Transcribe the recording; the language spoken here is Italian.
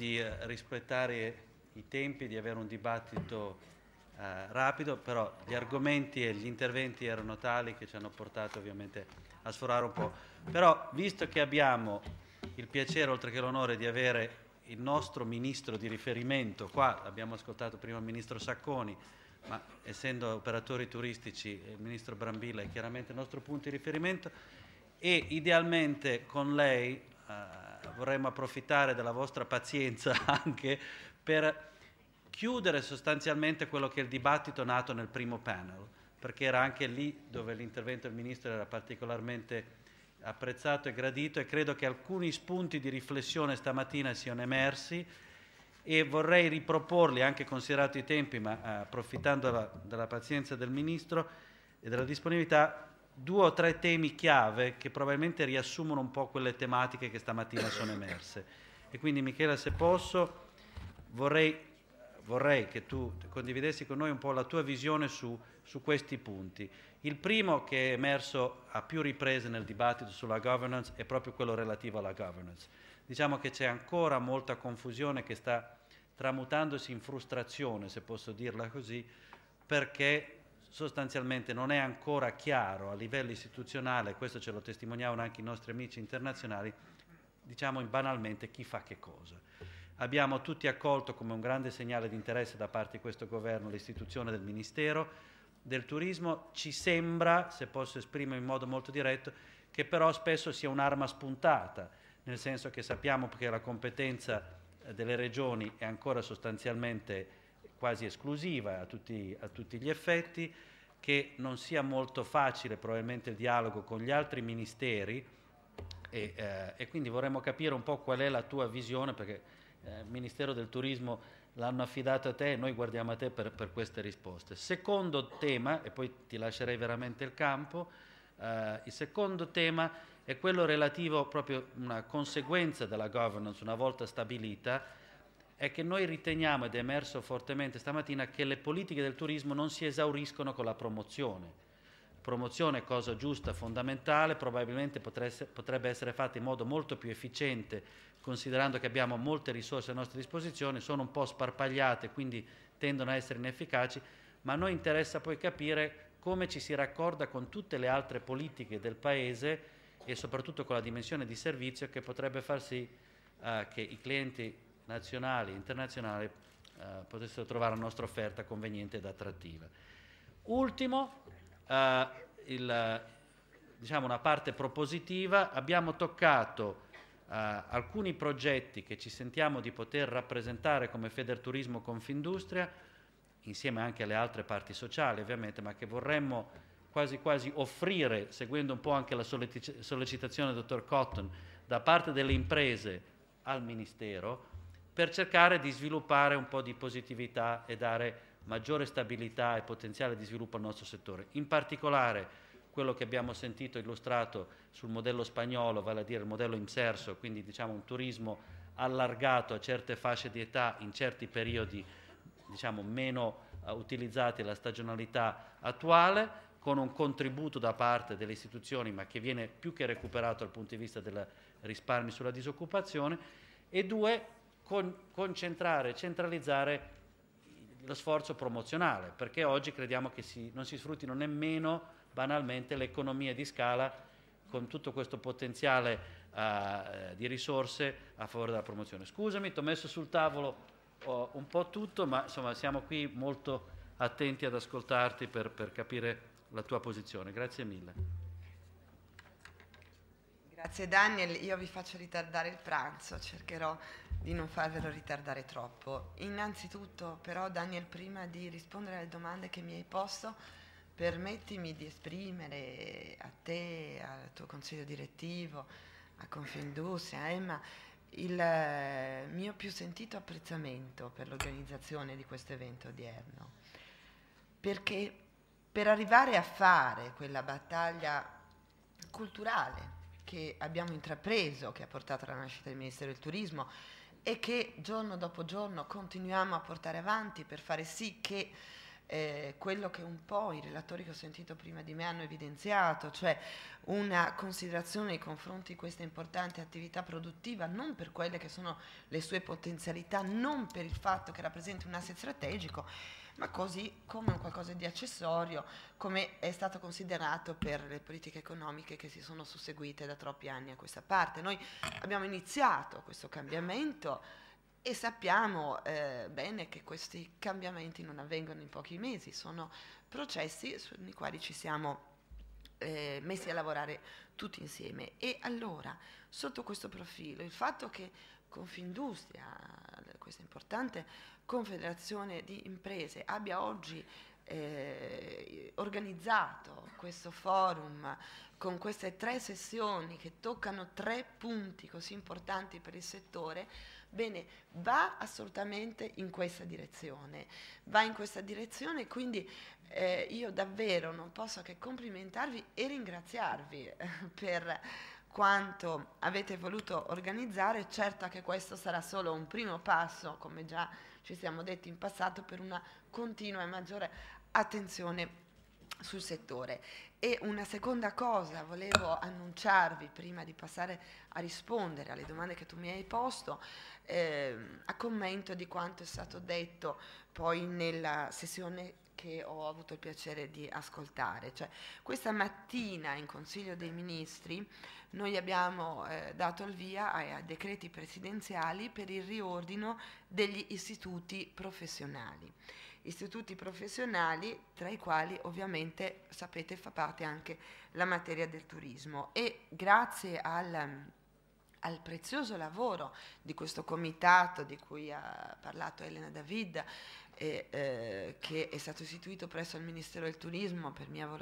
di eh, rispettare i tempi, di avere un dibattito eh, rapido, però gli argomenti e gli interventi erano tali che ci hanno portato ovviamente a sforare un po'. Però visto che abbiamo il piacere, oltre che l'onore, di avere il nostro ministro di riferimento, qua abbiamo ascoltato prima il ministro Sacconi, ma essendo operatori turistici il ministro Brambilla è chiaramente il nostro punto di riferimento e idealmente con lei... Eh, vorremmo approfittare della vostra pazienza anche per chiudere sostanzialmente quello che è il dibattito nato nel primo panel, perché era anche lì dove l'intervento del Ministro era particolarmente apprezzato e gradito e credo che alcuni spunti di riflessione stamattina siano emersi e vorrei riproporli, anche considerato i tempi, ma eh, approfittando della, della pazienza del Ministro e della disponibilità, due o tre temi chiave che probabilmente riassumono un po' quelle tematiche che stamattina sono emerse. E quindi Michela, se posso, vorrei, vorrei che tu condividessi con noi un po' la tua visione su, su, questi punti. Il primo che è emerso a più riprese nel dibattito sulla governance è proprio quello relativo alla governance. Diciamo che c'è ancora molta confusione che sta tramutandosi in frustrazione, se posso dirla così, perché sostanzialmente non è ancora chiaro a livello istituzionale, questo ce lo testimoniavano anche i nostri amici internazionali, diciamo banalmente chi fa che cosa. Abbiamo tutti accolto come un grande segnale di interesse da parte di questo governo l'istituzione del Ministero del Turismo, ci sembra, se posso esprimere in modo molto diretto, che però spesso sia un'arma spuntata, nel senso che sappiamo che la competenza eh, delle regioni è ancora sostanzialmente quasi esclusiva a tutti, a tutti gli effetti, che non sia molto facile probabilmente il dialogo con gli altri ministeri e, eh, e quindi vorremmo capire un po' qual è la tua visione, perché eh, il Ministero del Turismo l'hanno affidato a te e noi guardiamo a te per, per, queste risposte. Secondo tema, e poi ti lascerei veramente il campo, eh, il secondo tema è quello relativo proprio a una conseguenza della governance una volta stabilita, è che noi riteniamo, ed è emerso fortemente stamattina, che le politiche del turismo non si esauriscono con la promozione. Promozione è cosa giusta, fondamentale, probabilmente potrebbe essere fatta in modo molto più efficiente considerando che abbiamo molte risorse a nostra disposizione, sono un po' sparpagliate, quindi tendono a essere inefficaci, ma a noi interessa poi capire come ci si raccorda con tutte le altre politiche del Paese e soprattutto con la dimensione di servizio che potrebbe far sì eh, che i clienti nazionali e internazionali eh, potessero trovare la nostra offerta conveniente ed attrattiva. Ultimo, eh, il, diciamo una parte propositiva, abbiamo toccato eh, alcuni progetti che ci sentiamo di poter rappresentare come Federturismo Confindustria, insieme anche alle altre parti sociali ovviamente, ma che vorremmo quasi quasi offrire, seguendo un po' anche la sollecitazione del dottor Cotton, da parte delle imprese al Ministero, per cercare di sviluppare un po' di positività e dare maggiore stabilità e potenziale di sviluppo al nostro settore. In particolare quello che abbiamo sentito illustrato sul modello spagnolo, vale a dire il modello inserso, quindi diciamo un turismo allargato a certe fasce di età in certi periodi diciamo, meno uh, utilizzati la stagionalità attuale, con un contributo da parte delle istituzioni, ma che viene più che recuperato dal punto di vista dei risparmi sulla disoccupazione, e due, con, concentrare, centralizzare lo sforzo promozionale, perché oggi crediamo che si, non si sfruttino nemmeno banalmente le economie di scala con tutto questo potenziale uh, di risorse a favore della promozione. Scusami, ti ho messo sul tavolo oh, un po' tutto, ma insomma siamo qui molto attenti ad ascoltarti per, per capire la tua posizione. Grazie mille. Grazie Daniel, io vi faccio ritardare il pranzo, cercherò di non farvelo ritardare troppo. Innanzitutto però Daniel, prima di rispondere alle domande che mi hai posto, permettimi di esprimere a te, al tuo consiglio direttivo, a Confindustria, a Emma, il eh, mio più sentito apprezzamento per l'organizzazione di questo evento odierno. Perché per arrivare a fare quella battaglia culturale che abbiamo intrapreso, che ha portato alla nascita del Ministero del Turismo e che giorno dopo giorno continuiamo a portare avanti per fare sì che eh, quello che un po' i relatori che ho sentito prima di me hanno evidenziato, cioè una considerazione nei confronti di questa importante attività produttiva, non per quelle che sono le sue potenzialità, non per il fatto che rappresenti un asset strategico, ma così come un qualcosa di accessorio, come è stato considerato per le politiche economiche che si sono susseguite da troppi anni a questa parte. Noi abbiamo iniziato questo cambiamento e sappiamo eh, bene che questi cambiamenti non avvengono in pochi mesi, sono processi sui quali ci siamo eh, messi a lavorare tutti insieme. E allora, sotto questo profilo, il fatto che Confindustria, questa importante confederazione di imprese abbia oggi eh, organizzato questo forum con queste tre sessioni che toccano tre punti così importanti per il settore, bene, va assolutamente in questa direzione, va in questa direzione, quindi eh, io davvero non posso che complimentarvi e ringraziarvi eh, per quanto avete voluto organizzare, certo che questo sarà solo un primo passo, come già ci siamo detti in passato, per una continua e maggiore attenzione sul settore. E una seconda cosa volevo annunciarvi prima di passare a rispondere alle domande che tu mi hai posto, eh, a commento di quanto è stato detto poi nella sessione che ho avuto il piacere di ascoltare. Cioè, questa mattina in Consiglio dei Ministri noi abbiamo eh, dato il via ai, ai decreti presidenziali per il riordino degli istituti professionali istituti professionali, tra i quali ovviamente sapete fa parte anche la materia del turismo. E grazie al, al prezioso lavoro di questo comitato di cui ha parlato Elena David, e, eh, che è stato istituito presso il Ministero del Turismo per mia volontà